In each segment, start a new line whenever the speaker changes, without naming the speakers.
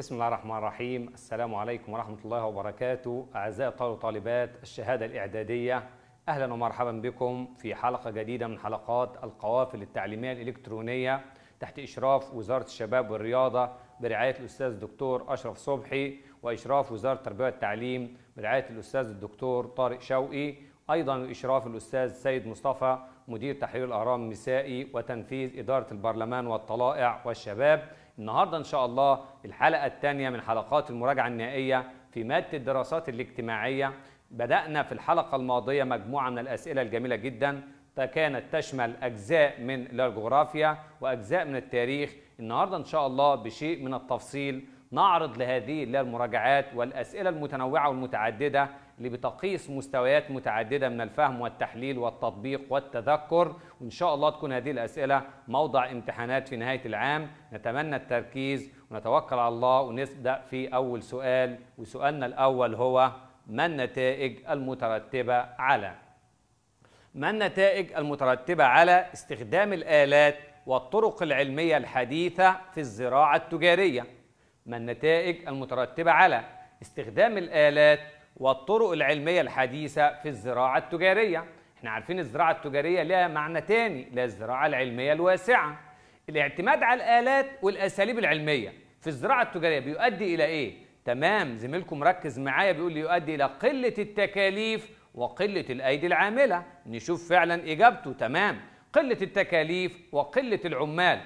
بسم الله الرحمن الرحيم السلام عليكم ورحمة الله وبركاته أعزائي طالب طالبات الشهادة الإعدادية أهلا ومرحبا بكم في حلقة جديدة من حلقات القوافل التعليمية الإلكترونية تحت إشراف وزارة الشباب والرياضة برعاية الأستاذ الدكتور أشرف صبحي وإشراف وزارة التربية والتعليم برعاية الأستاذ الدكتور طارق شوقي أيضا إشراف الأستاذ سيد مصطفى مدير تحرير الأهرام النسائي وتنفيذ إدارة البرلمان والطلائع والشباب النهارده ان شاء الله الحلقه الثانيه من حلقات المراجعه النهائيه في ماده الدراسات الاجتماعيه بدانا في الحلقه الماضيه مجموعه من الاسئله الجميله جدا كانت تشمل اجزاء من الجغرافيا واجزاء من التاريخ النهارده ان شاء الله بشيء من التفصيل نعرض لهذه المراجعات والاسئله المتنوعه والمتعدده اللي بتقيس مستويات متعدده من الفهم والتحليل والتطبيق والتذكر وان شاء الله تكون هذه الاسئله موضع امتحانات في نهايه العام نتمنى التركيز ونتوكل على الله ونبدا في اول سؤال وسؤالنا الاول هو ما النتائج المترتبه على ما النتائج المترتبه على استخدام الالات والطرق العلميه الحديثه في الزراعه التجاريه ما النتائج المترتبه على استخدام الالات والطرق العلمية الحديثة في الزراعة التجارية احنا عارفين الزراعة التجارية لها معنى تاني للزراعة العلمية الواسعة الاعتماد على الآلات والأساليب العلمية في الزراعة التجارية بيؤدي إلى إيه؟ تمام زميلكم مركز معايا بيقول لي يؤدي إلى قلة التكاليف وقلة الأيدي العاملة نشوف فعلا إجابته تمام قلة التكاليف وقلة العمال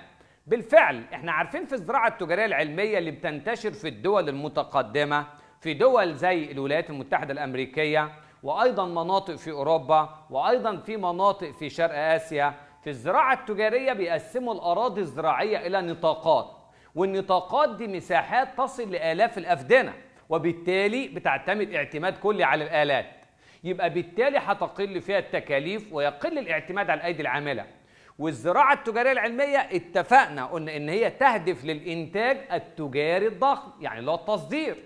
بالفعل احنا عارفين في الزراعة التجارية العلمية اللي بتنتشر في الدول المتقدمة في دول زي الولايات المتحدة الأمريكية وأيضا مناطق في أوروبا وأيضا في مناطق في شرق آسيا في الزراعة التجارية بيقسموا الأراضي الزراعية إلى نطاقات والنطاقات دي مساحات تصل لآلاف الأفدنة وبالتالي بتعتمد اعتماد كلي على الآلات يبقى بالتالي هتقل فيها التكاليف ويقل الاعتماد على الأيدي العاملة والزراعة التجارية العلمية اتفقنا قلنا إن هي تهدف للإنتاج التجاري الضخم يعني اللي هو التصدير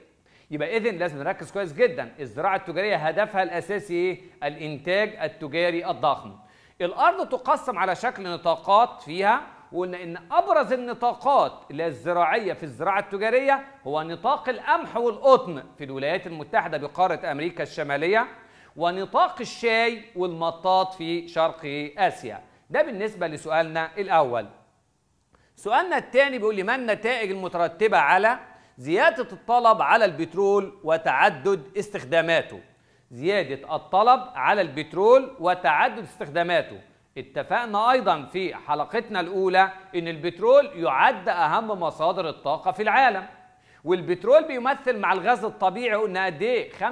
يبقى اذا لازم نركز كويس جدا الزراعه التجاريه هدفها الاساسي ايه الانتاج التجاري الضخم الارض تقسم على شكل نطاقات فيها وقلنا ان ابرز النطاقات الزراعيه في الزراعه التجاريه هو نطاق القمح والقطن في الولايات المتحده بقاره امريكا الشماليه ونطاق الشاي والمطاط في شرق اسيا ده بالنسبه لسؤالنا الاول سؤالنا الثاني بيقول لي ما النتائج المترتبه على زيادة الطلب على البترول وتعدد استخداماته زيادة الطلب على البترول وتعدد استخداماته اتفقنا أيضا في حلقتنا الأولى أن البترول يعد أهم مصادر الطاقة في العالم والبترول بيمثل مع الغاز الطبيعي قلنا قد ايه 55%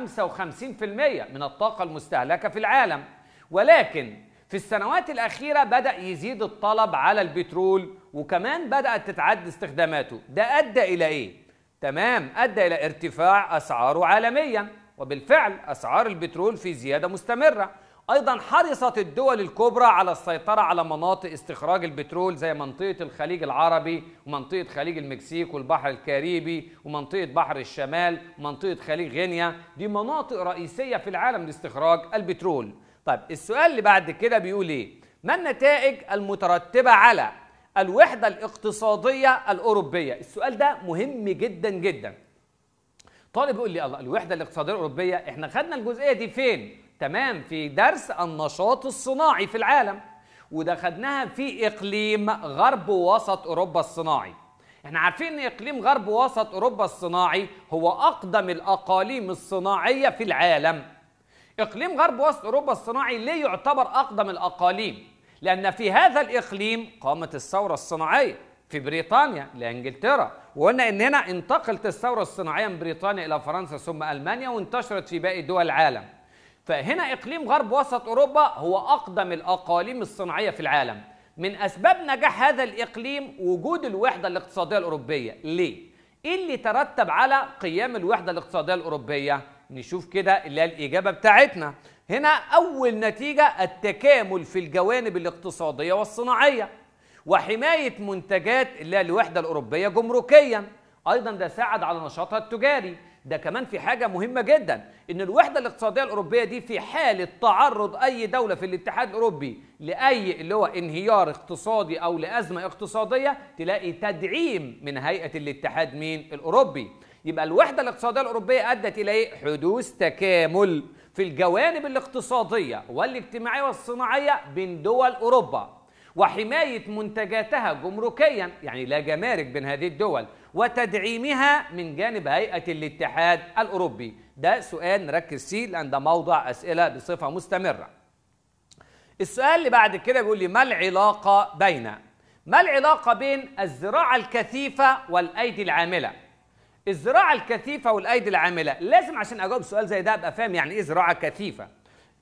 من الطاقة المستهلكة في العالم ولكن في السنوات الأخيرة بدأ يزيد الطلب على البترول وكمان بدأت تتعد استخداماته ده أدى إلى إيه؟ تمام أدى إلى ارتفاع أسعاره عالميا وبالفعل أسعار البترول في زيادة مستمرة أيضا حرصت الدول الكبرى على السيطرة على مناطق استخراج البترول زي منطقة الخليج العربي ومنطقة خليج المكسيك والبحر الكاريبي ومنطقة بحر الشمال ومنطقة خليج غينيا دي مناطق رئيسية في العالم لاستخراج البترول طيب السؤال اللي بعد كده بيقول ايه؟ ما النتائج المترتبة على الوحدة الاقتصادية الأوروبية السؤال ده مهم جدا جدا طالب يقول لي الله الوحدة الاقتصادية الأوروبية احنا خدنا الجزئية دي فين تمام في درس النشاط الصناعي في العالم وده خدناها في إقليم غرب وسط أوروبا الصناعي احنا عارفين ان اقليم غرب وسط اوروبا الصناعي هو اقدم الاقاليم الصناعيه في العالم اقليم غرب وسط اوروبا الصناعي ليه يعتبر اقدم الاقاليم لأن في هذا الإقليم قامت الثورة الصناعية في بريطانيا لانجلترا وقلنا ان هنا انتقلت الثوره الصناعيه من بريطانيا الى فرنسا ثم المانيا وانتشرت في باقي دول العالم فهنا اقليم غرب وسط اوروبا هو اقدم الاقاليم الصناعيه في العالم من اسباب نجاح هذا الاقليم وجود الوحده الاقتصاديه الاوروبيه ليه ايه اللي ترتب على قيام الوحده الاقتصاديه الاوروبيه نشوف كده اللي هي الاجابه بتاعتنا هنا أول نتيجة التكامل في الجوانب الاقتصادية والصناعية وحماية منتجات اللي الوحدة الأوروبية جمركيا أيضا ده ساعد على نشاطها التجاري ده كمان في حاجة مهمة جدا إن الوحدة الاقتصادية الأوروبية دي في حالة تعرض أي دولة في الاتحاد الأوروبي لأي اللي هو انهيار اقتصادي أو لأزمة اقتصادية تلاقي تدعيم من هيئة الاتحاد مين الأوروبي يبقى الوحدة الاقتصادية الأوروبية أدت إلى إيه؟ حدوث تكامل في الجوانب الاقتصادية والاجتماعية والصناعية بين دول أوروبا وحماية منتجاتها جمركيا يعني لا جمارك بين هذه الدول وتدعيمها من جانب هيئة الاتحاد الأوروبي ده سؤال نركز فيه لأن ده موضع أسئلة بصفة مستمرة السؤال اللي بعد كده بيقول لي ما العلاقة بين ما العلاقة بين الزراعة الكثيفة والأيدي العاملة الزراعه الكثيفه والايدي العامله لازم عشان اجاوب سؤال زي ده ابقى فاهم يعني ايه زراعه كثيفه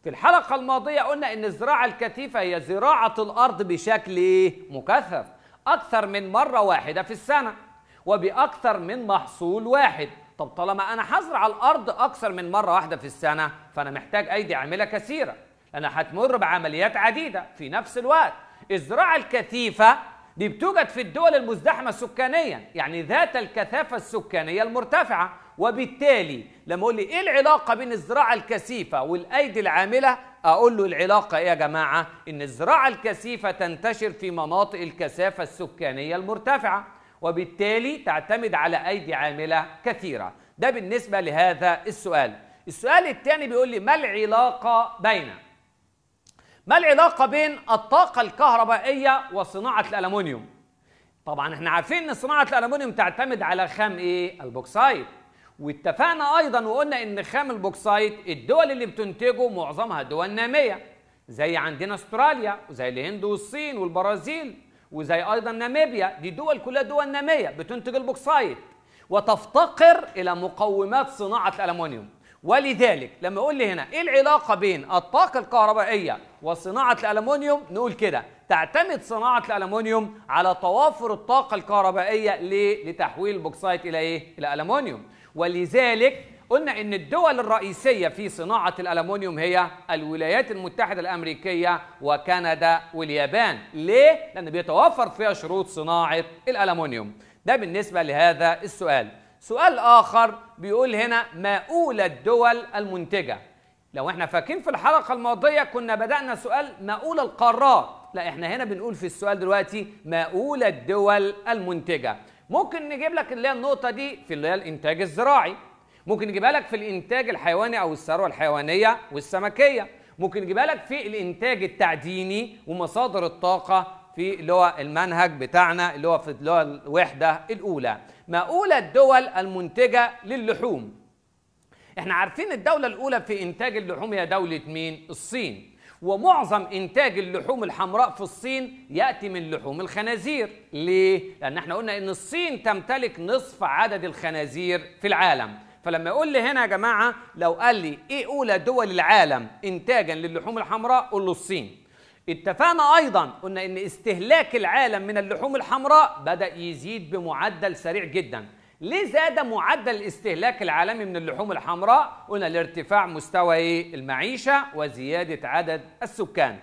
في الحلقه الماضيه قلنا ان الزراعه الكثيفه هي زراعه الارض بشكل ايه مكثف اكثر من مره واحده في السنه وباكثر من محصول واحد طب طالما انا هزرع الارض اكثر من مره واحده في السنه فانا محتاج ايدي عامله كثيره لانها هتمر بعمليات عديده في نفس الوقت الزراعه الكثيفه دي بتوجد في الدول المزدحمة سكانيا يعني ذات الكثافة السكانية المرتفعة وبالتالي لما اقول لي ايه العلاقه بين الزراعه الكثيفه والايدي العامله اقول له العلاقه ايه يا جماعه ان الزراعه الكثيفه تنتشر في مناطق الكثافه السكانيه المرتفعه وبالتالي تعتمد على ايدي عامله كثيره ده بالنسبه لهذا السؤال السؤال الثاني بيقول لي ما العلاقه بين ما العلاقة بين الطاقة الكهربائية وصناعة الألمنيوم؟ طبعا احنا عارفين ان صناعة الألمنيوم تعتمد على خام ايه؟ البوكسايت واتفقنا ايضا وقلنا ان خام البوكسايت الدول اللي بتنتجه معظمها دول نامية زي عندنا استراليا وزي الهند والصين والبرازيل وزي ايضا ناميبيا دي دول كلها دول نامية بتنتج البوكسايت وتفتقر الى مقومات صناعة الألمنيوم ولذلك لما اقول لي هنا ايه العلاقه بين الطاقه الكهربائيه وصناعه الالومنيوم نقول كده تعتمد صناعه الالومنيوم على توافر الطاقه الكهربائيه ليه؟ لتحويل البوكسايت الى ايه الى الالومنيوم ولذلك قلنا ان الدول الرئيسيه في صناعه الالومنيوم هي الولايات المتحده الامريكيه وكندا واليابان ليه لان بيتوفر فيها شروط صناعه الالومنيوم ده بالنسبه لهذا السؤال سؤال آخر بيقول هنا ما أولى الدول المنتجة لو احنا فاكرين في الحلقة الماضية كنا بدأنا سؤال ما أولى القارات لا احنا هنا بنقول في السؤال دلوقتي ما أولى الدول المنتجة ممكن نجيب لك اللي هي النقطة دي في اللي هي الإنتاج الزراعي ممكن نجيبها لك في الإنتاج الحيواني أو الثروة الحيوانية والسمكية ممكن نجيبها لك في الإنتاج التعديني ومصادر الطاقة في اللي هو المنهج بتاعنا اللي هو في اللي هو الوحده الاولى ما اولى الدول المنتجه للحوم احنا عارفين الدوله الاولى في انتاج اللحوم هي دوله مين الصين ومعظم انتاج اللحوم الحمراء في الصين ياتي من لحوم الخنازير ليه لان احنا قلنا ان الصين تمتلك نصف عدد الخنازير في العالم فلما يقول لي هنا يا جماعه لو قال لي ايه اولى دول العالم انتاجا للحوم الحمراء قول له الصين اتفقنا ايضا قلنا ان استهلاك العالم من اللحوم الحمراء بدا يزيد بمعدل سريع جدا ليه زاد معدل الاستهلاك العالمي من اللحوم الحمراء قلنا لارتفاع مستوى ايه المعيشه وزياده عدد السكان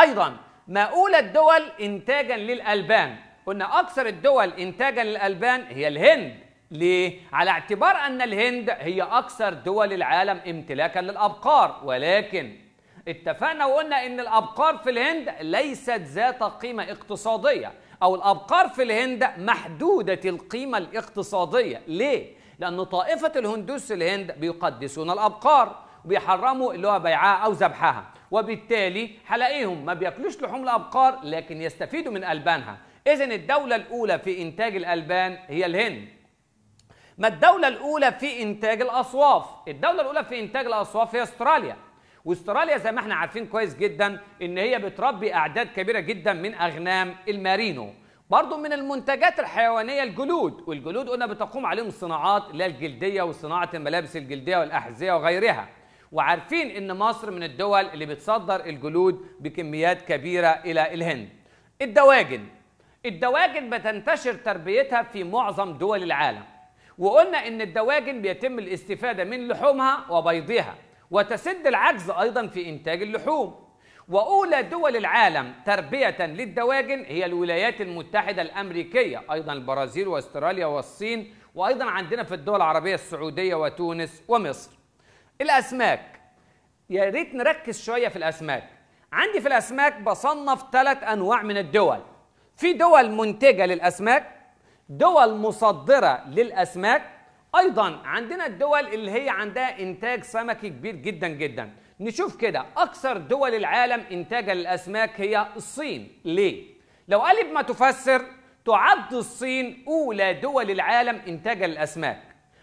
ايضا ما اولى الدول انتاجا للالبان قلنا اكثر الدول انتاجا للالبان هي الهند ليه؟ على اعتبار أن الهند هي أكثر دول العالم امتلاكا للأبقار ولكن اتفقنا وقلنا ان الابقار في الهند ليست ذات قيمه اقتصاديه او الابقار في الهند محدوده القيمه الاقتصاديه ليه لان طائفه الهندوس في الهند بيقدسون الابقار وبيحرموا اللي هو بيعها او ذبحها وبالتالي هلاقيهم ما بياكلوش لحوم الابقار لكن يستفيدوا من البانها اذا الدوله الاولى في انتاج الالبان هي الهند ما الدوله الاولى في انتاج الاصواف الدوله الاولى في انتاج الاصواف هي استراليا واستراليا زي ما احنا عارفين كويس جدا ان هي بتربي اعداد كبيره جدا من اغنام المارينو برضو من المنتجات الحيوانية الجلود والجلود قلنا بتقوم عليهم صناعات اللي الجلدية وصناعة الملابس الجلدية والأحذية وغيرها وعارفين ان مصر من الدول اللي بتصدر الجلود بكميات كبيرة إلى الهند الدواجن الدواجن بتنتشر تربيتها في معظم دول العالم وقلنا ان الدواجن بيتم الاستفادة من لحومها وبيضها وتسد العجز أيضا في إنتاج اللحوم وأولى دول العالم تربية للدواجن هي الولايات المتحدة الأمريكية أيضا البرازيل وأستراليا والصين وأيضا عندنا في الدول العربية السعودية وتونس ومصر الأسماك يا ريت نركز شوية في الأسماك عندي في الأسماك بصنف ثلاث أنواع من الدول في دول منتجة للأسماك دول مصدرة للأسماك ايضا عندنا الدول اللي هي عندها انتاج سمكي كبير جدا جدا نشوف كده اكثر دول العالم انتاجا للاسماك هي الصين ليه لو قلب ما تفسر تعد الصين اولى دول العالم انتاجا للاسماك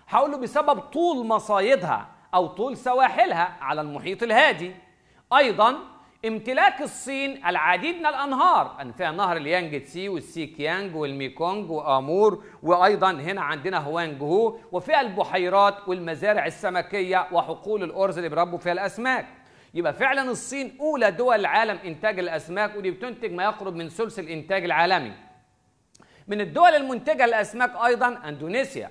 هقوله بسبب طول مصايدها او طول سواحلها على المحيط الهادي ايضا امتلاك الصين العديد من الانهار فيها نهر اليانج تسي والسيك يانج والميكونج وامور وايضا هنا عندنا هوانج هو وفيها البحيرات والمزارع السمكيه وحقول الارز اللي بيربوا فيها الاسماك يبقى فعلا الصين اولى دول العالم انتاج الاسماك ودي بتنتج ما يقرب من ثلث الانتاج العالمي من الدول المنتجه للاسماك ايضا اندونيسيا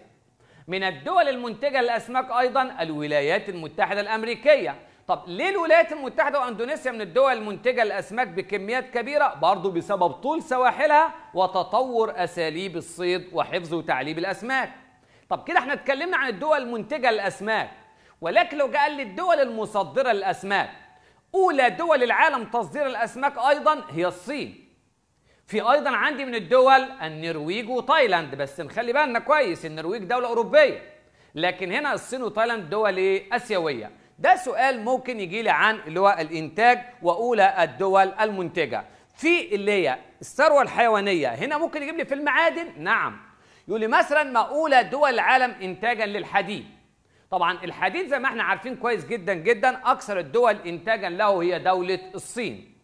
من الدول المنتجه للاسماك ايضا الولايات المتحده الامريكيه طب ليه الولايات المتحدة وأندونيسيا من الدول المنتجة للأسماك بكميات كبيرة؟ برضه بسبب طول سواحلها وتطور أساليب الصيد وحفظ وتعليب الأسماك. طب كده احنا اتكلمنا عن الدول المنتجة للأسماك، ولكن لو لي للدول المصدرة للأسماك، أولى دول العالم تصدير الأسماك أيضا هي الصين. في أيضا عندي من الدول النرويج وتايلاند، بس نخلي بالنا كويس النرويج دولة أوروبية. لكن هنا الصين وتايلاند دول إيه؟ آسيوية. ده سؤال ممكن يجي لي عن اللي هو الانتاج واولى الدول المنتجه في اللي هي الثروه الحيوانيه هنا ممكن يجيب لي في المعادن نعم يقول لي مثلا ما اولى دول العالم انتاجا للحديد طبعا الحديد زي ما احنا عارفين كويس جدا جدا اكثر الدول انتاجا له هي دوله الصين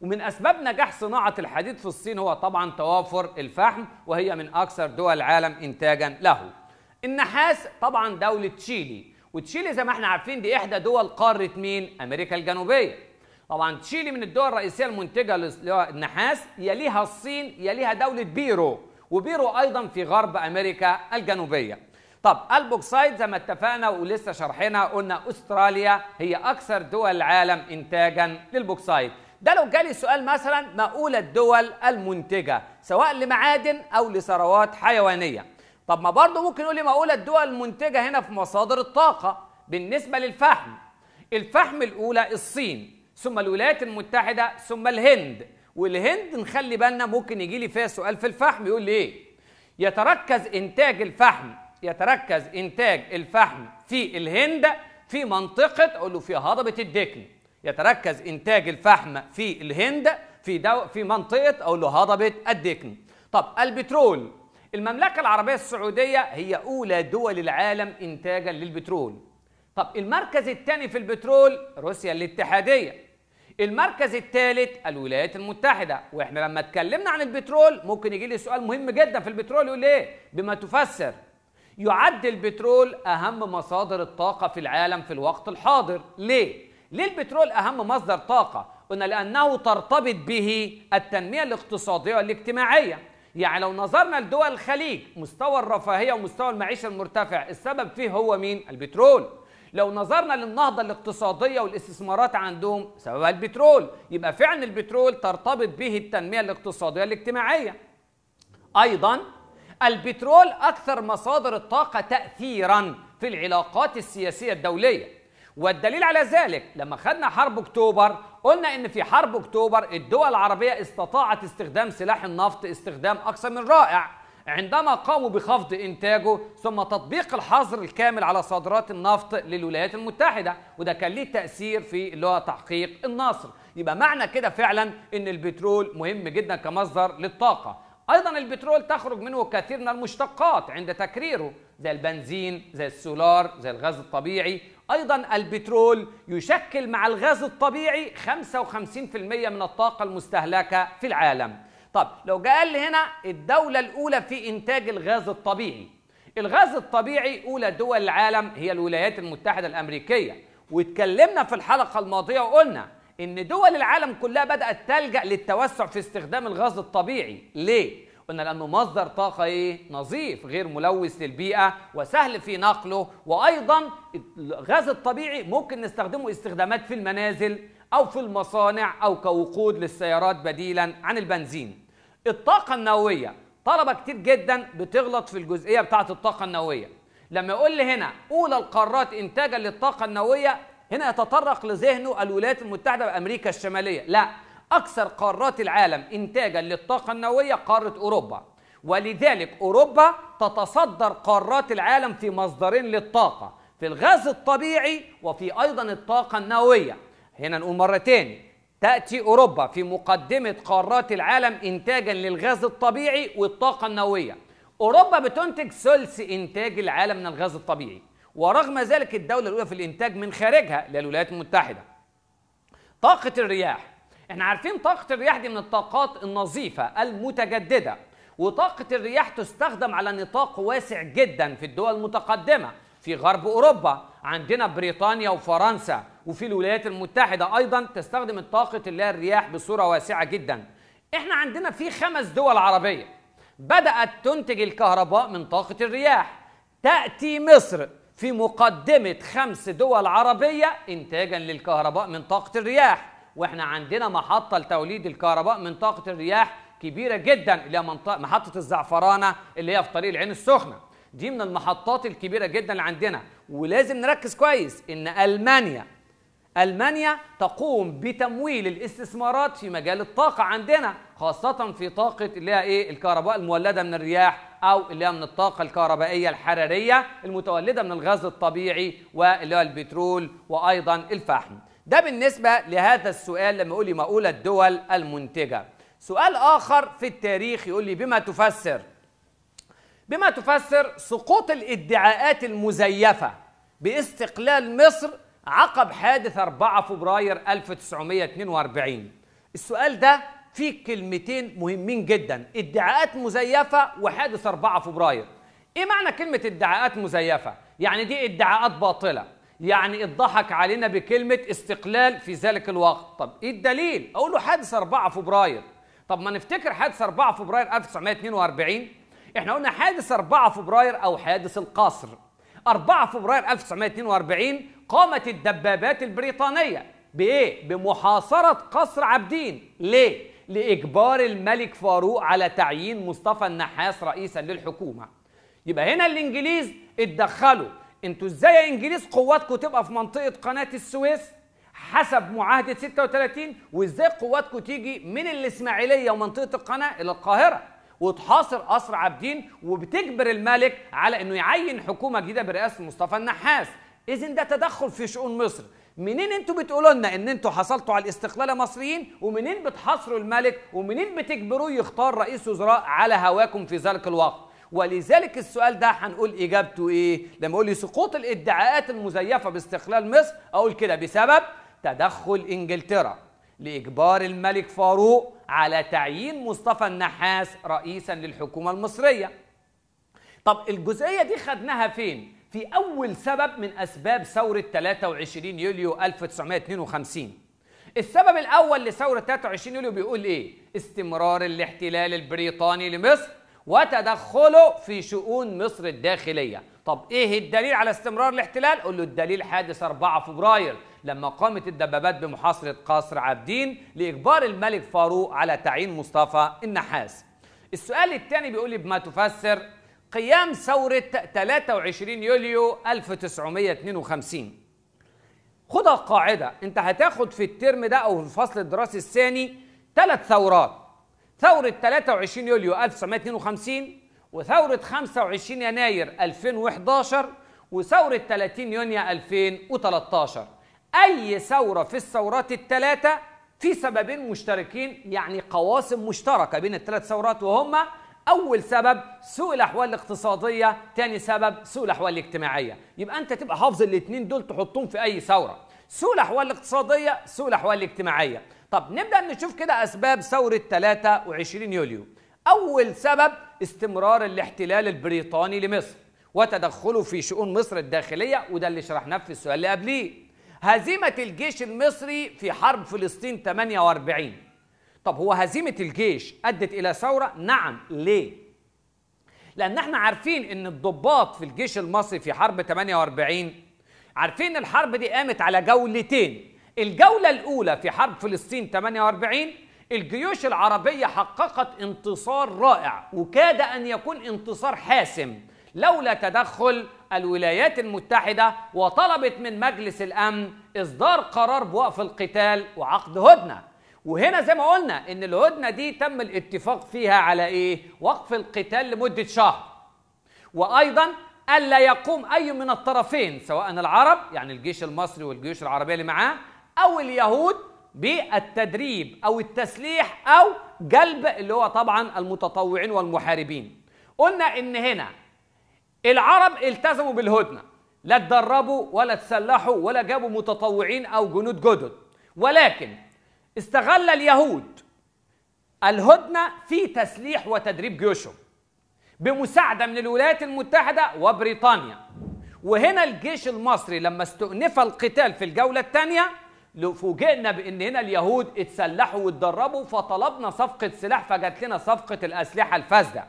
ومن اسباب نجاح صناعه الحديد في الصين هو طبعا توافر الفحم وهي من اكثر دول العالم انتاجا له النحاس طبعا دوله تشيلي وتشيلي زي ما احنا عارفين دي احدى دول قاره مين امريكا الجنوبيه طبعا تشيلي من الدول الرئيسيه المنتجه للنحاس يليها الصين يليها دوله بيرو وبيرو ايضا في غرب امريكا الجنوبيه طب البوكسايد زي ما اتفقنا ولسه شرحنا قلنا استراليا هي اكثر دول العالم انتاجا للبوكسايد ده لو جالي سؤال مثلا ما اولى الدول المنتجه سواء لمعادن او لثروات حيوانيه طب ما برضه ممكن يقول لي معقوله الدول المنتجه هنا في مصادر الطاقه بالنسبه للفحم الفحم الاولى الصين ثم الولايات المتحده ثم الهند والهند نخلي بالنا ممكن يجي لي فيها سؤال في الفحم يقول لي ايه يتركز انتاج الفحم يتركز انتاج الفحم في الهند في منطقه اقول له في هضبه الدكن يتركز انتاج الفحم في الهند في دو في منطقه اقول له هضبه الدكن طب البترول المملكة العربية السعودية هي أولى دول العالم إنتاجا للبترول طب المركز الثاني في البترول روسيا الاتحادية المركز الثالث الولايات المتحدة وإحنا لما اتكلمنا عن البترول ممكن يجي لي سؤال مهم جدا في البترول يقول إيه بما تفسر يعد البترول أهم مصادر الطاقة في العالم في الوقت الحاضر ليه؟ ليه البترول أهم مصدر طاقة؟ قلنا لأنه ترتبط به التنمية الاقتصادية والاجتماعية يعني لو نظرنا لدول الخليج مستوى الرفاهية ومستوى المعيشة المرتفع السبب فيه هو مين؟ البترول لو نظرنا للنهضة الاقتصادية والاستثمارات عندهم سببها البترول يبقى فعلا البترول ترتبط به التنمية الاقتصادية الاجتماعية أيضا البترول أكثر مصادر الطاقة تأثيرا في العلاقات السياسية الدولية والدليل على ذلك لما خدنا حرب اكتوبر قلنا ان في حرب اكتوبر الدول العربيه استطاعت استخدام سلاح النفط استخدام اكثر من رائع عندما قاموا بخفض انتاجه ثم تطبيق الحظر الكامل على صادرات النفط للولايات المتحده وده كان ليه تاثير في اللي هو تحقيق النصر يبقى معنى كده فعلا ان البترول مهم جدا كمصدر للطاقه ايضا البترول تخرج منه كثير من المشتقات عند تكريره زي البنزين زي السولار زي الغاز الطبيعي أيضا البترول يشكل مع الغاز الطبيعي 55% من الطاقة المستهلكة في العالم طب لو قال لي هنا الدولة الأولى في إنتاج الغاز الطبيعي الغاز الطبيعي أولى دول العالم هي الولايات المتحدة الأمريكية واتكلمنا في الحلقة الماضية وقلنا إن دول العالم كلها بدأت تلجأ للتوسع في استخدام الغاز الطبيعي ليه؟ قلنا لأنه مصدر طاقة إيه؟ نظيف غير ملوث للبيئة وسهل في نقله وأيضا الغاز الطبيعي ممكن نستخدمه استخدامات في المنازل أو في المصانع أو كوقود للسيارات بديلا عن البنزين الطاقة النووية طلبة كتير جدا بتغلط في الجزئية بتاعة الطاقة النووية لما يقول لي هنا أولى القارات إنتاجا للطاقة النووية هنا يتطرق لذهنه الولايات المتحدة بأمريكا الشمالية لا أكثر قارات العالم إنتاجا للطاقة النووية قارة أوروبا ولذلك أوروبا تتصدر قارات العالم في مصدرين للطاقة في الغاز الطبيعي وفي أيضا الطاقة النووية هنا نقول مرة تاني تأتي أوروبا في مقدمة قارات العالم إنتاجا للغاز الطبيعي والطاقة النووية أوروبا بتنتج ثلث إنتاج العالم من الغاز الطبيعي ورغم ذلك الدولة الأولى في الإنتاج من خارجها للولايات المتحدة طاقة الرياح احنا عارفين طاقة الرياح دي من الطاقات النظيفة المتجددة وطاقة الرياح تستخدم على نطاق واسع جدا في الدول المتقدمة في غرب أوروبا عندنا بريطانيا وفرنسا وفي الولايات المتحدة أيضا تستخدم الطاقة اللي هي الرياح بصورة واسعة جدا احنا عندنا في خمس دول عربية بدأت تنتج الكهرباء من طاقة الرياح تأتي مصر في مقدمة خمس دول عربية إنتاجا للكهرباء من طاقة الرياح واحنا عندنا محطه لتوليد الكهرباء من طاقه الرياح كبيره جدا اللي هي منطقه محطه الزعفرانه اللي هي في طريق العين السخنه دي من المحطات الكبيره جدا اللي عندنا ولازم نركز كويس ان المانيا المانيا تقوم بتمويل الاستثمارات في مجال الطاقه عندنا خاصه في طاقه اللي هي ايه الكهرباء المولده من الرياح او اللي هي من الطاقه الكهربائيه الحراريه المتولده من الغاز الطبيعي واللي هو البترول وايضا الفحم ده بالنسبة لهذا السؤال لما يقول لي مقولة الدول المنتجة سؤال آخر في التاريخ يقول لي بما تفسر بما تفسر سقوط الادعاءات المزيفة باستقلال مصر عقب حادث 4 فبراير 1942 السؤال ده فيه كلمتين مهمين جدا ادعاءات مزيفة وحادث 4 فبراير ايه معنى كلمة ادعاءات مزيفة؟ يعني دي ادعاءات باطلة يعني اتضحك علينا بكلمة استقلال في ذلك الوقت طب إيه الدليل؟ أقول له حادث 4 فبراير طب ما نفتكر حادث 4 فبراير 1942 احنا قلنا حادث 4 فبراير أو حادث القصر 4 فبراير 1942 قامت الدبابات البريطانية بإيه؟ بمحاصرة قصر عابدين ليه؟ لإجبار الملك فاروق على تعيين مصطفى النحاس رئيسا للحكومة يبقى هنا الإنجليز اتدخلوا انتوا ازاي يا انجليز قواتكم تبقى في منطقه قناه السويس حسب معاهده 36 وازاي قواتكم تيجي من الاسماعيليه ومنطقه القناه الى القاهره وتحاصر قصر عابدين وبتجبر الملك على انه يعين حكومه جديده برئاسه مصطفى النحاس اذا ده تدخل في شؤون مصر منين انتوا بتقولوا لنا ان انتوا حصلتوا على الاستقلال يا مصريين ومنين بتحاصروا الملك ومنين بتجبروه يختار رئيس وزراء على هواكم في ذلك الوقت ولذلك السؤال ده هنقول اجابته ايه لما يقول لي سقوط الادعاءات المزيفه باستقلال مصر اقول كده بسبب تدخل انجلترا لاجبار الملك فاروق على تعيين مصطفى النحاس رئيسا للحكومه المصريه طب الجزئيه دي خدناها فين في اول سبب من اسباب ثوره 23 يوليو 1952 السبب الاول لثوره 23 يوليو بيقول ايه استمرار الاحتلال البريطاني لمصر وتدخله في شؤون مصر الداخلية طب ايه الدليل على استمرار الاحتلال؟ قول له الدليل حادث 4 فبراير لما قامت الدبابات بمحاصرة قصر عابدين لإجبار الملك فاروق على تعيين مصطفى النحاس السؤال الثاني بيقول لي بما تفسر قيام ثورة 23 يوليو 1952 خدها قاعدة انت هتاخد في الترم ده او في الفصل الدراسي الثاني ثلاث ثورات ثورة 23 يوليو 1952 وثورة 25 يناير 2011 وثورة 30 يونيو 2013 أي ثورة في الثورات الثلاثة في سببين مشتركين يعني قواسم مشتركة بين الثلاث ثورات وهما أول سبب سوء الأحوال الاقتصادية، تاني سبب سوء الأحوال الاجتماعية، يبقى أنت تبقى حافظ الاتنين دول تحطهم في أي ثورة. سوء الأحوال الاقتصادية، سوء الأحوال الاجتماعية. طب نبدأ نشوف كده أسباب ثورة 23 يوليو أول سبب استمرار الاحتلال البريطاني لمصر وتدخله في شؤون مصر الداخلية وده اللي شرحناه في السؤال اللي قبليه هزيمة الجيش المصري في حرب فلسطين 48 طب هو هزيمة الجيش أدت إلى ثورة؟ نعم ليه؟ لأن احنا عارفين إن الضباط في الجيش المصري في حرب 48 عارفين الحرب دي قامت على جولتين الجولة الأولى في حرب فلسطين 48 الجيوش العربية حققت انتصار رائع وكاد أن يكون انتصار حاسم لولا تدخل الولايات المتحدة وطلبت من مجلس الأمن إصدار قرار بوقف القتال وعقد هدنة وهنا زي ما قلنا إن الهدنة دي تم الاتفاق فيها على إيه؟ وقف القتال لمدة شهر وأيضا ألا يقوم أي من الطرفين سواء العرب يعني الجيش المصري والجيوش العربية اللي معاه او اليهود بالتدريب او التسليح او جلب اللي هو طبعا المتطوعين والمحاربين قلنا ان هنا العرب التزموا بالهدنه لا تدربوا ولا تسلحوا ولا جابوا متطوعين او جنود جدد ولكن استغل اليهود الهدنه في تسليح وتدريب جيوشهم بمساعده من الولايات المتحده وبريطانيا وهنا الجيش المصري لما استؤنف القتال في الجوله الثانيه فوجئنا بان هنا اليهود اتسلحوا واتدربوا فطلبنا صفقه سلاح فجت لنا صفقه الاسلحه الفاسده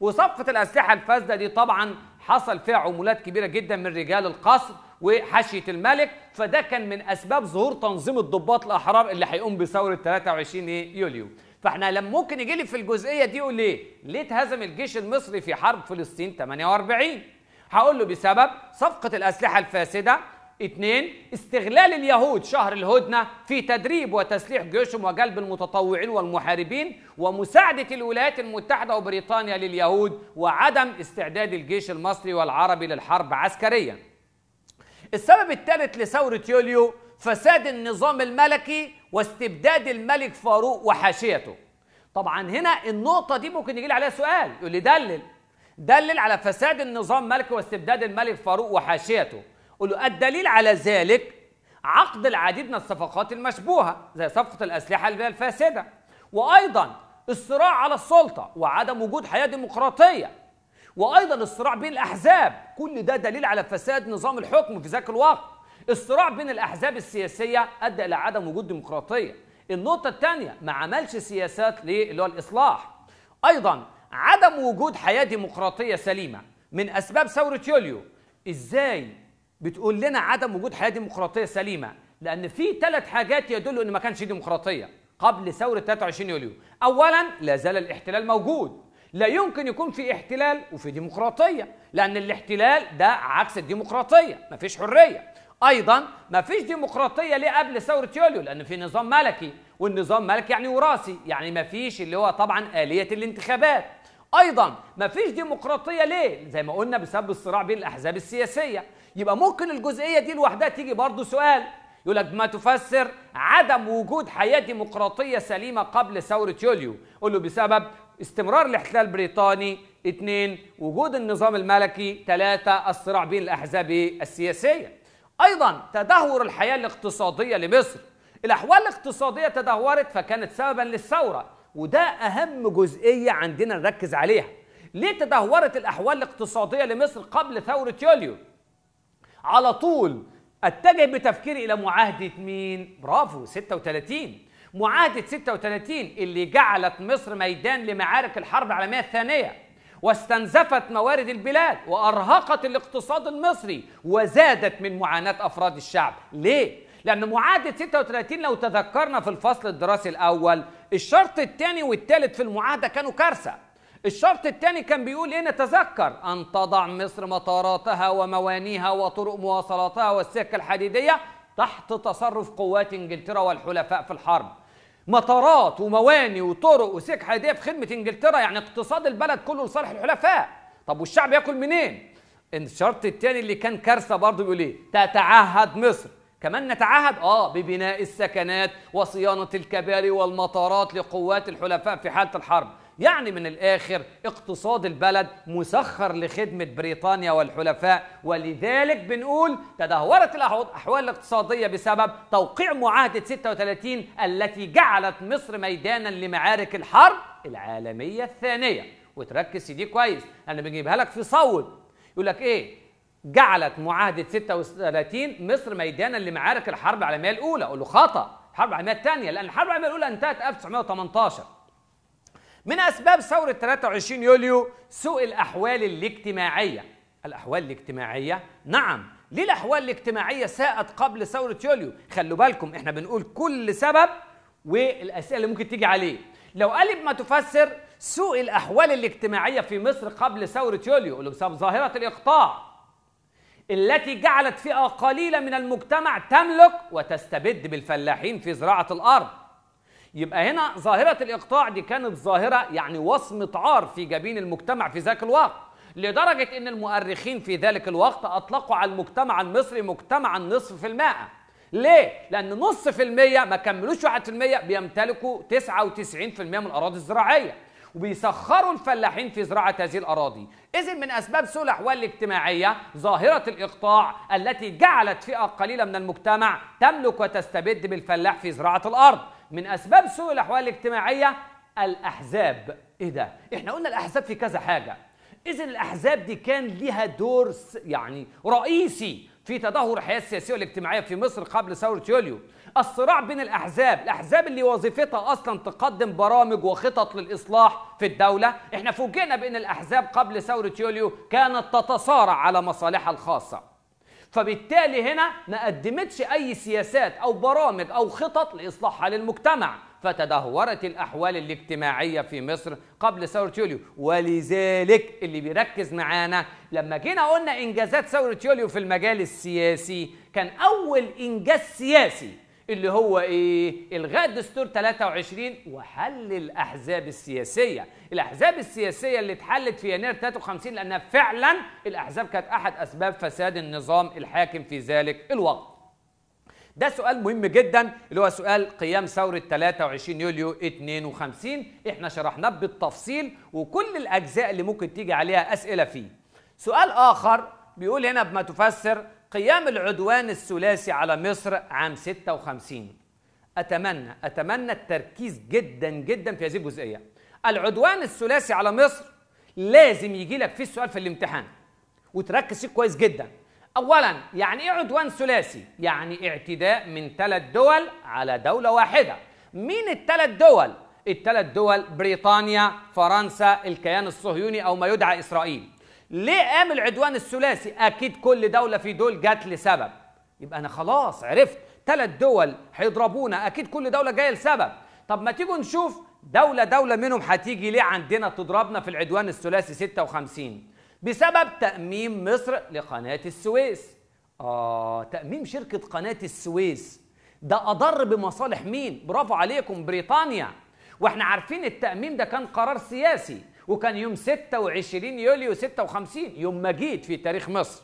وصفقه الاسلحه الفاسده دي طبعا حصل فيها عمولات كبيره جدا من رجال القصر وحاشيه الملك فده كان من اسباب ظهور تنظيم الضباط الاحرار اللي هيقوم بثوره 23 يوليو فاحنا لما ممكن يجي لي في الجزئيه دي يقول ليه؟ ليه اتهزم الجيش المصري في حرب فلسطين 48 هقول له بسبب صفقة الأسلحة الفاسدة اثنين استغلال اليهود شهر الهدنة في تدريب وتسليح جيوشهم وجلب المتطوعين والمحاربين ومساعدة الولايات المتحدة وبريطانيا لليهود وعدم استعداد الجيش المصري والعربي للحرب عسكريا السبب الثالث لثورة يوليو فساد النظام الملكي واستبداد الملك فاروق وحاشيته طبعا هنا النقطة دي ممكن يجي عليها سؤال يقول لي دلل دلل على فساد النظام الملكي واستبداد الملك فاروق وحاشيته له الدليل على ذلك عقد العديد من الصفقات المشبوهة زي صفقة الأسلحة الفاسدة وأيضا الصراع على السلطة وعدم وجود حياة ديمقراطية وأيضا الصراع بين الأحزاب كل ده دليل على فساد نظام الحكم في ذاك الوقت الصراع بين الأحزاب السياسية أدى إلى عدم وجود ديمقراطية النقطة الثانية ما عملش سياسات اللي هو الإصلاح أيضا عدم وجود حياة ديمقراطية سليمة من أسباب ثورة يوليو إزاي بتقول لنا عدم وجود حياه ديمقراطيه سليمه لان في ثلاث حاجات يدل ان ما كانش ديمقراطيه قبل ثوره 23 يوليو اولا لا زال الاحتلال موجود لا يمكن يكون في احتلال وفي ديمقراطيه لان الاحتلال ده عكس الديمقراطيه ما فيش حريه ايضا ما فيش ديمقراطيه ليه قبل ثوره يوليو لان في نظام ملكي والنظام ملكي يعني وراثي يعني ما فيش اللي هو طبعا اليه الانتخابات ايضا مفيش ديمقراطيه ليه زي ما قلنا بسبب الصراع بين الاحزاب السياسيه يبقى ممكن الجزئيه دي لوحدها تيجي برضه سؤال يقول لك ما تفسر عدم وجود حياه ديمقراطيه سليمه قبل ثوره يوليو قول له بسبب استمرار الاحتلال البريطاني اثنين وجود النظام الملكي ثلاثة الصراع بين الأحزاب السياسية أيضا تدهور الحياة الاقتصادية لمصر الأحوال الاقتصادية تدهورت فكانت سببا للثورة وده أهم جزئية عندنا نركز عليها ليه تدهورت الأحوال الاقتصادية لمصر قبل ثورة يوليو على طول اتجه بتفكيري إلى معاهدة مين؟ برافو 36 معاهدة 36 اللي جعلت مصر ميدان لمعارك الحرب العالمية الثانية واستنزفت موارد البلاد وأرهقت الاقتصاد المصري وزادت من معاناة أفراد الشعب ليه؟ لأن معاهدة 36 لو تذكرنا في الفصل الدراسي الأول الشرط الثاني والثالث في المعاهدة كانوا كارثة الشرط الثاني كان بيقول إيه نتذكر أن تضع مصر مطاراتها وموانيها وطرق مواصلاتها والسكة الحديدية تحت تصرف قوات إنجلترا والحلفاء في الحرب مطارات ومواني وطرق وسكة حديدية في خدمة إنجلترا يعني اقتصاد البلد كله لصالح الحلفاء طب والشعب ياكل منين؟ الشرط الثاني اللي كان كارثه برضه بيقول ايه؟ تتعهد مصر كمان نتعهد اه ببناء السكنات وصيانه الكباري والمطارات لقوات الحلفاء في حاله الحرب يعني من الاخر اقتصاد البلد مسخر لخدمه بريطانيا والحلفاء ولذلك بنقول تدهورت الاحوال الاقتصاديه بسبب توقيع معاهده 36 التي جعلت مصر ميدانا لمعارك الحرب العالميه الثانيه وتركز في دي كويس انا بجيبها لك في صوت يقول لك ايه جعلت معاهده 36 مصر ميدانا لمعارك الحرب العالميه الاولى اقول له خطا الحرب العالميه الثانيه لان الحرب العالميه الاولى انتهت 1918 من اسباب ثوره 23 يوليو سوء الاحوال الاجتماعيه الاحوال الاجتماعيه نعم ليه الاحوال الاجتماعيه ساءت قبل ثوره يوليو خلوا بالكم احنا بنقول كل سبب والاسئله اللي ممكن تيجي عليه لو قالب ما تفسر سوء الاحوال الاجتماعيه في مصر قبل ثوره يوليو بسبب ظاهره الاقطاع التي جعلت فئة قليلة من المجتمع تملك وتستبد بالفلاحين في زراعة الأرض يبقى هنا ظاهرة الإقطاع دي كانت ظاهرة يعني وصمة عار في جبين المجتمع في ذاك الوقت لدرجة أن المؤرخين في ذلك الوقت أطلقوا على المجتمع المصري مجتمع النصف في المائة ليه؟ لأن نص في المية ما كملوش واحد في المية بيمتلكوا 99% من الأراضي الزراعية وبيسخروا الفلاحين في زراعة هذه الأراضي إذا من أسباب سوء الأحوال الاجتماعية ظاهرة الإقطاع التي جعلت فئة قليلة من المجتمع تملك وتستبد بالفلاح في زراعة الأرض من أسباب سوء الأحوال الاجتماعية الأحزاب إيه ده؟ إحنا قلنا الأحزاب في كذا حاجة إذا الأحزاب دي كان ليها دور يعني رئيسي في تدهور الحياه السياسيه والاجتماعيه في مصر قبل ثوره يوليو الصراع بين الاحزاب الاحزاب اللي وظيفتها اصلا تقدم برامج وخطط للاصلاح في الدوله احنا فوجئنا بان الاحزاب قبل ثوره يوليو كانت تتصارع على مصالحها الخاصه فبالتالي هنا ما قدمتش اي سياسات او برامج او خطط لاصلاح حال المجتمع فتدهورت الأحوال الاجتماعية في مصر قبل ثورة يوليو ولذلك اللي بيركز معانا لما جينا قلنا إنجازات ثورة يوليو في المجال السياسي كان أول إنجاز سياسي اللي هو ايه الغاء الدستور 23 وحل الاحزاب السياسيه الاحزاب السياسيه اللي اتحلت في يناير 53 لانها فعلا الاحزاب كانت احد اسباب فساد النظام الحاكم في ذلك الوقت ده سؤال مهم جدا اللي هو سؤال قيام ثورة 23 يوليو 52 احنا شرحناه بالتفصيل وكل الأجزاء اللي ممكن تيجي عليها أسئلة فيه سؤال آخر بيقول هنا بما تفسر قيام العدوان الثلاثي على مصر عام 56 أتمنى أتمنى التركيز جدا جدا في هذه الجزئية العدوان الثلاثي على مصر لازم يجي لك فيه السؤال في الامتحان وتركز فيه كويس جدا أولا يعني إيه عدوان ثلاثي؟ يعني اعتداء من ثلاث دول على دولة واحدة مين الثلاث دول؟ الثلاث دول بريطانيا فرنسا الكيان الصهيوني أو ما يدعى إسرائيل ليه قام العدوان الثلاثي؟ أكيد كل دولة في دول جات لسبب يبقى أنا خلاص عرفت ثلاث دول هيضربونا أكيد كل دولة جاية لسبب طب ما تيجوا نشوف دولة دولة منهم هتيجي ليه عندنا تضربنا في العدوان الثلاثي 56 بسبب تأميم مصر لقناة السويس آه تأميم شركة قناة السويس ده أضر بمصالح مين؟ برافو عليكم بريطانيا واحنا عارفين التأميم ده كان قرار سياسي وكان يوم 26 يوليو 56 يوم ما جيت في تاريخ مصر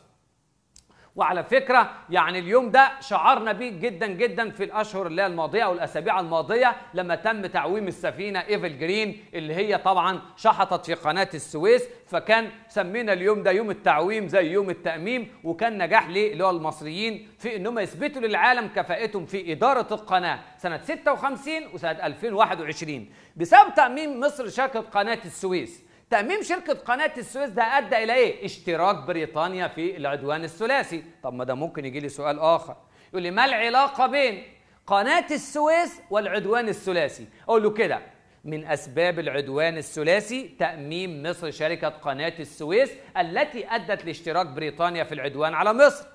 وعلى فكره يعني اليوم ده شعرنا بيه جدا جدا في الاشهر اللي هي الماضيه او الاسابيع الماضيه لما تم تعويم السفينه ايفل جرين اللي هي طبعا شحطت في قناه السويس فكان سمينا اليوم ده يوم التعويم زي يوم التاميم وكان نجاح ليه اللي هو المصريين في انهم يثبتوا للعالم كفاءتهم في اداره القناه سنه 56 وسنه 2021 بسبب تأميم مصر شركة قناه السويس تأميم شركة قناة السويس ده أدى إلى إيه؟ اشتراك بريطانيا في العدوان الثلاثي طب ما ده ممكن يجي لي سؤال آخر يقول لي ما العلاقة بين قناة السويس والعدوان الثلاثي أقول له كده من أسباب العدوان الثلاثي تأميم مصر شركة قناة السويس التي أدت لاشتراك بريطانيا في العدوان على مصر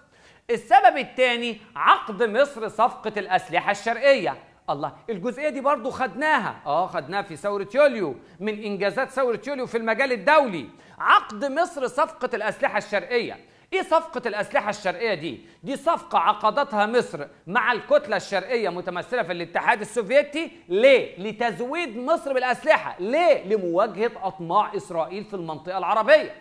السبب الثاني عقد مصر صفقة الأسلحة الشرقية الله الجزئيه دي برضو خدناها اه خدناها في ثوره يوليو من انجازات ثوره يوليو في المجال الدولي عقد مصر صفقه الاسلحه الشرقيه ايه صفقة الأسلحة الشرقية دي؟ دي صفقة عقدتها مصر مع الكتلة الشرقية متمثلة في الاتحاد السوفيتي ليه؟ لتزويد مصر بالأسلحة، ليه؟ لمواجهة أطماع إسرائيل في المنطقة العربية.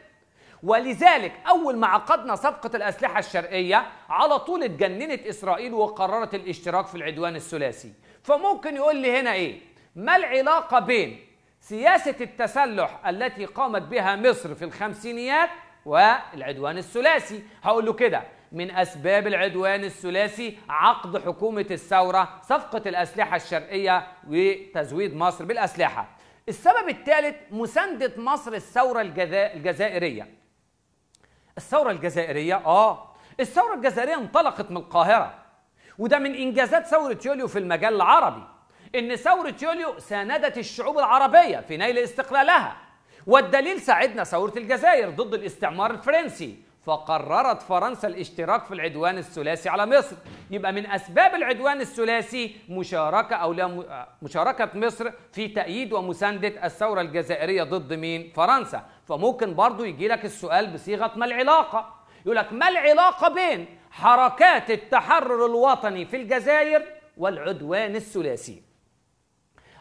ولذلك أول ما عقدنا صفقة الأسلحة الشرقية على طول اتجننت إسرائيل وقررت الاشتراك في العدوان الثلاثي فممكن يقول لي هنا ايه ما العلاقه بين سياسه التسلح التي قامت بها مصر في الخمسينيات والعدوان الثلاثي هقول له كده من أسباب العدوان الثلاثي عقد حكومة الثورة صفقة الأسلحة الشرقية وتزويد مصر بالأسلحة السبب الثالث مساندة مصر الثورة الجزائرية الثورة الجزائرية آه الثورة الجزائرية انطلقت من القاهرة وده من إنجازات ثورة يوليو في المجال العربي إن ثورة يوليو ساندت الشعوب العربية في نيل استقلالها والدليل ساعدنا ثورة الجزائر ضد الاستعمار الفرنسي فقررت فرنسا الاشتراك في العدوان الثلاثي على مصر يبقى من أسباب العدوان الثلاثي مشاركة أو لا مشاركة مصر في تأييد ومساندة الثورة الجزائرية ضد مين؟ فرنسا فممكن برضو يجي لك السؤال بصيغة ما العلاقة؟ يقول لك ما العلاقة بين حركات التحرر الوطني في الجزائر والعدوان الثلاثي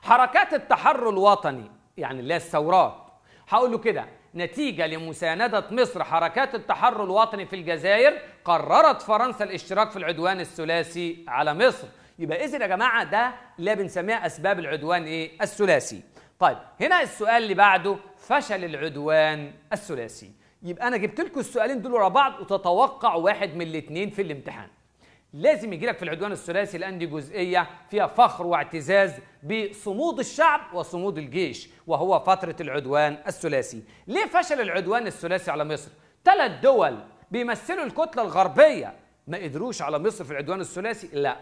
حركات التحرر الوطني يعني اللي الثورات هقول له كده نتيجة لمساندة مصر حركات التحرر الوطني في الجزائر قررت فرنسا الاشتراك في العدوان الثلاثي على مصر يبقى إذن يا جماعة ده اللي بنسميها أسباب العدوان إيه الثلاثي طيب هنا السؤال اللي بعده فشل العدوان الثلاثي يبقى انا جبت لكم السؤالين دول ورا بعض وتتوقع واحد من الاثنين في الامتحان لازم يجي لك في العدوان الثلاثي لان دي جزئيه فيها فخر واعتزاز بصمود الشعب وصمود الجيش وهو فتره العدوان الثلاثي ليه فشل العدوان الثلاثي على مصر ثلاث دول بيمثلوا الكتله الغربيه ما قدروش على مصر في العدوان الثلاثي لا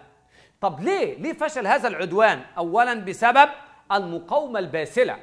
طب ليه ليه فشل هذا العدوان اولا بسبب المقاومه الباسله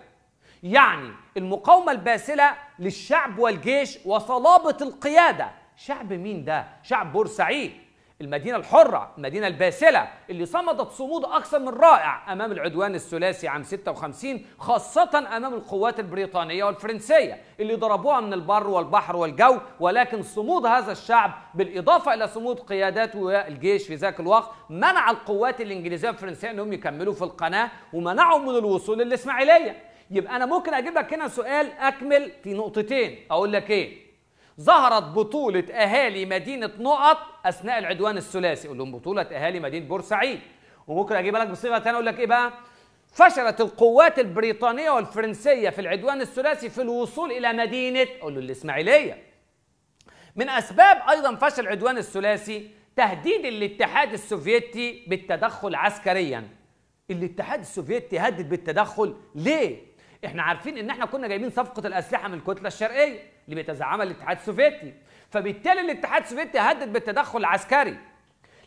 يعني المقاومة الباسلة للشعب والجيش وصلابة القيادة شعب مين ده؟ شعب بورسعيد المدينة الحرة المدينة الباسلة اللي صمدت صمود أكثر من رائع أمام العدوان الثلاثي عام 56 خاصة أمام القوات البريطانية والفرنسية اللي ضربوها من البر والبحر والجو ولكن صمود هذا الشعب بالإضافة إلى صمود قيادات والجيش في ذاك الوقت منع القوات الإنجليزية والفرنسية أنهم يكملوا في القناة ومنعهم من الوصول للإسماعيلية يبقى انا ممكن اجيب لك هنا سؤال اكمل في نقطتين اقول لك ايه ظهرت بطولة أهالي مدينة نقط أثناء العدوان الثلاثي، أقول لهم بطولة أهالي مدينة بورسعيد، وممكن أجيبها لك بصيغة ثانية أقول لك إيه بقى؟ فشلت القوات البريطانية والفرنسية في العدوان الثلاثي في الوصول إلى مدينة أقول له الإسماعيلية. من أسباب أيضا فشل العدوان الثلاثي تهديد الاتحاد السوفيتي بالتدخل عسكريا. الاتحاد السوفيتي هدد بالتدخل ليه؟ احنا عارفين ان احنا كنا جايبين صفقه الاسلحه من الكتله الشرقيه اللي بيتزعمها الاتحاد السوفيتي فبالتالي الاتحاد السوفيتي هدد بالتدخل العسكري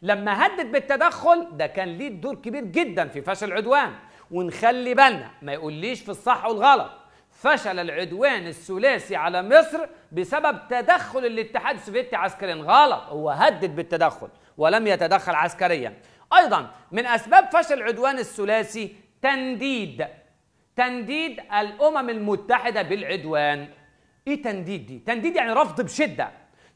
لما هدد بالتدخل ده كان ليه دور كبير جدا في فشل العدوان ونخلي بالنا ما يقوليش في الصح والغلط فشل العدوان الثلاثي على مصر بسبب تدخل الاتحاد السوفيتي عسكريا غلط هو هدد بالتدخل ولم يتدخل عسكريا ايضا من اسباب فشل العدوان الثلاثي تنديد تنديد الامم المتحده بالعدوان ايه تنديد دي تنديد يعني رفض بشده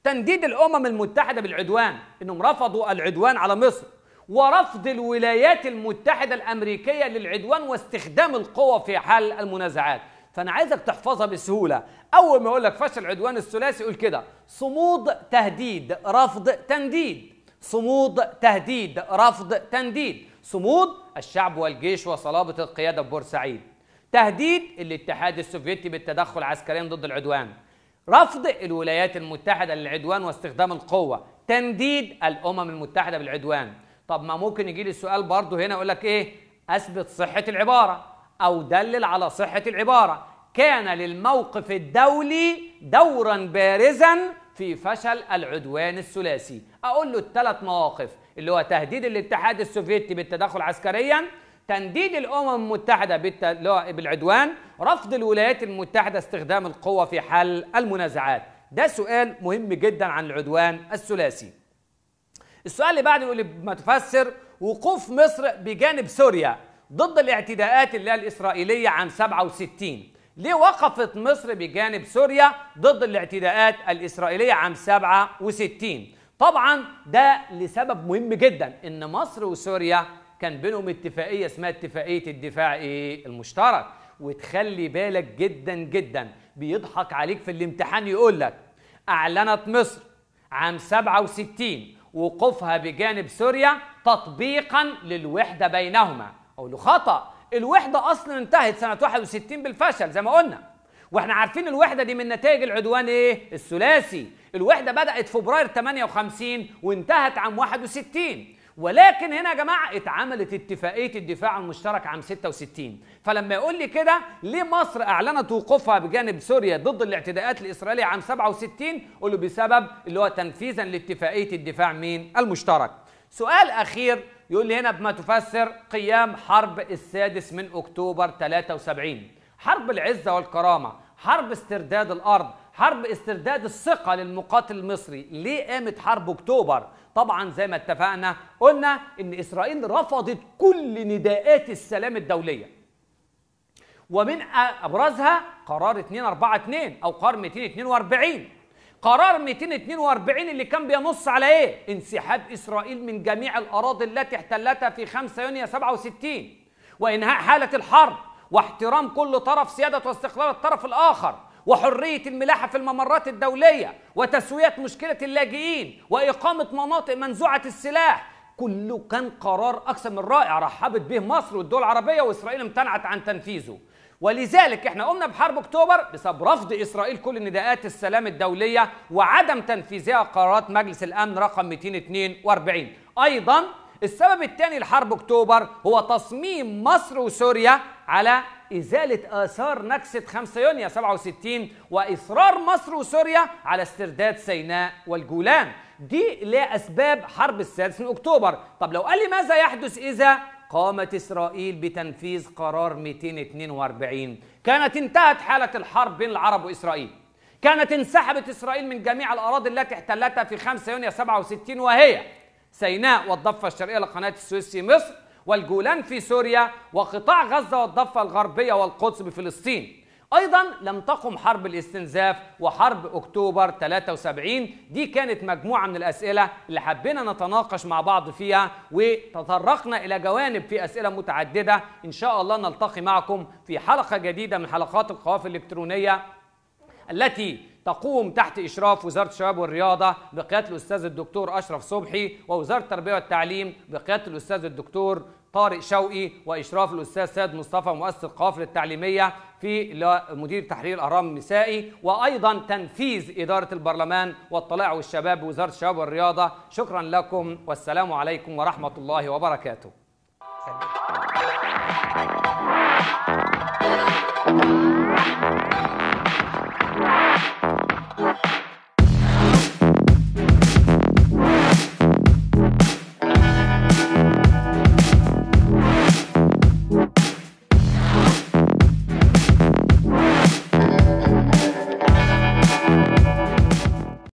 تنديد الامم المتحده بالعدوان انهم رفضوا العدوان على مصر ورفض الولايات المتحده الامريكيه للعدوان واستخدام القوه في حل المنازعات فانا عايزك تحفظها بسهوله اول ما اقول لك فشل العدوان الثلاثي قول كده صمود تهديد رفض تنديد صمود تهديد رفض تنديد صمود الشعب والجيش وصلابه القياده في بورسعيد تهديد الاتحاد السوفيتي بالتدخل عسكريا ضد العدوان رفض الولايات المتحدة للعدوان واستخدام القوة تنديد الأمم المتحدة بالعدوان طب ما ممكن يجي لي السؤال برضه هنا أقول لك إيه أثبت صحة العبارة أو دلل على صحة العبارة كان للموقف الدولي دورا بارزا في فشل العدوان الثلاثي أقول له الثلاث مواقف اللي هو تهديد الاتحاد السوفيتي بالتدخل عسكريا تنديد الامم المتحده بالعدوان رفض الولايات المتحده استخدام القوه في حل المنازعات ده سؤال مهم جدا عن العدوان الثلاثي السؤال اللي بعده يقول ما تفسر وقوف مصر بجانب سوريا ضد الاعتداءات اللي الإسرائيلية عام 67 ليه وقفت مصر بجانب سوريا ضد الاعتداءات الإسرائيلية عام 67 طبعا ده لسبب مهم جدا ان مصر وسوريا كان بينهم اتفاقيه اسمها اتفاقيه الدفاع ايه المشترك وتخلي بالك جدا جدا بيضحك عليك في الامتحان يقول لك اعلنت مصر عام 67 وقوفها بجانب سوريا تطبيقا للوحده بينهما اقول له خطا الوحده اصلا انتهت سنه 61 بالفشل زي ما قلنا واحنا عارفين الوحده دي من نتائج العدوان ايه الثلاثي الوحده بدات فبراير 58 وانتهت عام 61 ولكن هنا يا جماعه اتعملت اتفاقيه الدفاع المشترك عام 66 فلما يقول لي كده ليه مصر اعلنت وقوفها بجانب سوريا ضد الاعتداءات الاسرائيليه عام 67 قول له بسبب اللي هو تنفيذا لاتفاقيه الدفاع مين المشترك سؤال اخير يقول لي هنا بما تفسر قيام حرب السادس من اكتوبر 73 حرب العزه والكرامه حرب استرداد الارض حرب استرداد الثقه للمقاتل المصري ليه قامت حرب اكتوبر طبعا زي ما اتفقنا قلنا ان اسرائيل رفضت كل نداءات السلام الدوليه ومن ابرزها قرار 242 او قرار 242 قرار 242 اللي كان بينص على ايه انسحاب اسرائيل من جميع الاراضي التي احتلتها في 5 يونيو 67 وانهاء حاله الحرب واحترام كل طرف سياده واستقلال الطرف الاخر وحرية الملاحة في الممرات الدولية وتسوية مشكلة اللاجئين وإقامة مناطق منزوعة السلاح كله كان قرار أكثر من رائع رحبت به مصر والدول العربية وإسرائيل امتنعت عن تنفيذه ولذلك احنا قمنا بحرب اكتوبر بسبب رفض اسرائيل كل نداءات السلام الدوليه وعدم تنفيذها قرارات مجلس الامن رقم 242 ايضا السبب الثاني لحرب اكتوبر هو تصميم مصر وسوريا على إزالة آثار نكسة 5 يونيو 67 وإصرار مصر وسوريا على استرداد سيناء والجولان دي لأسباب حرب السادس من أكتوبر طب لو قال لي ماذا يحدث إذا قامت إسرائيل بتنفيذ قرار 242 كانت انتهت حالة الحرب بين العرب وإسرائيل كانت انسحبت إسرائيل من جميع الأراضي التي احتلتها في 5 يونيو 67 وهي سيناء والضفة الشرقية لقناة السويس في مصر والجولان في سوريا وقطاع غزة والضفة الغربية والقدس بفلسطين أيضا لم تقم حرب الاستنزاف وحرب أكتوبر 73 دي كانت مجموعة من الأسئلة اللي حبينا نتناقش مع بعض فيها وتطرقنا إلى جوانب في أسئلة متعددة إن شاء الله نلتقي معكم في حلقة جديدة من حلقات القوافل الإلكترونية التي تقوم تحت إشراف وزارة الشباب والرياضة بقيادة الأستاذ الدكتور أشرف صبحي ووزارة التربية والتعليم بقيادة الأستاذ الدكتور طارق شوقي وإشراف الأستاذ سيد مصطفى مؤسس القوافل التعليمية في مدير تحرير الأهرام النسائي وأيضا تنفيذ إدارة البرلمان والطلاع والشباب بوزارة الشباب والرياضة شكرا لكم والسلام عليكم ورحمة الله وبركاته Thank you.